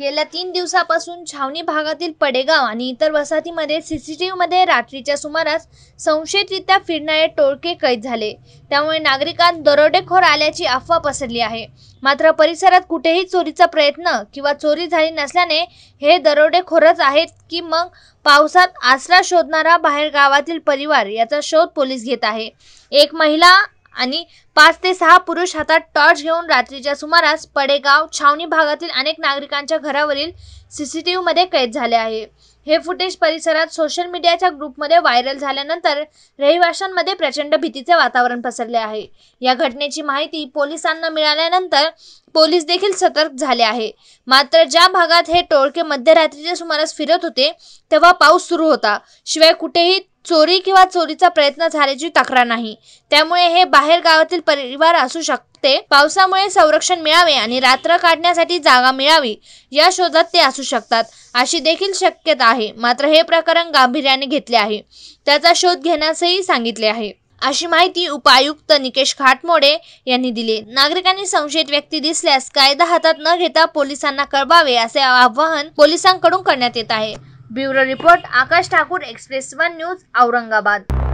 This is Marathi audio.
गेल्या तीन दिवसापासून छावणी भागातील पडेगाव आणि इतर वसाहतीमध्ये मध्ये रात्रीच्या सुमारास संशयितरित्या फिरणारे टोळके कैद झाले त्यामुळे नागरिकांत दरोडेखोर आल्याची अफवा पसरली आहे मात्र परिसरात कुठेही चोरीचा प्रयत्न किंवा चोरी झाली नसल्याने हे दरोडेखोरच आहेत की मग पावसात आसरा शोधणारा बाहेर गावातील परिवार याचा शोध पोलीस घेत आहे एक महिला आणि पाच ते सहा पुरुष हातात टॉर्च घेऊन रात्रीच्या सुमारास पडेगाव छावणी भागातील अनेक नागरिकांच्या घरावरील सीसीटीव्ही मध्ये कैद झाले आहे हे फुटेज परिसरात सोशल मीडियाच्या ग्रुपमध्ये व्हायरल झाल्यानंतर रहिवाशांमध्ये प्रचंड भीतीचे वातावरण पसरले आहे या घटनेची माहिती पोलिसांना मिळाल्यानंतर पोलीस देखील सतर्क झाले आहे मात्र ज्या भागात हे टोळके मध्यरात्रीच्या सुमारास फिरत होते तेव्हा पाऊस सुरू होता शिवाय कुठेही चोरी किंवा चोरीचा प्रयत्न झाल्याची तक्रार नाही त्यामुळे हे बाहेर गावातील परिवार असू शकते पावसामुळे संरक्षण मिळावे आणि रात्र काढण्यासाठी जागा मिळावी या शोधात ते असू शकतात अशी देखील शक्यता आहे मात्र हे प्रकरण गांभीर्याने घेतले आहे त्याचा शोध घेण्यासही सांगितले आहे अशी माहिती उपायुक्त निकेश खाटमोडे यांनी दिली नागरिकांनी संशयित व्यक्ती दिसल्यास कायदा हातात न घेता पोलिसांना कळवावे असे आवाहन पोलिसांकडून करण्यात येत आहे bureau report Akash Thakur Express One News Aurangabad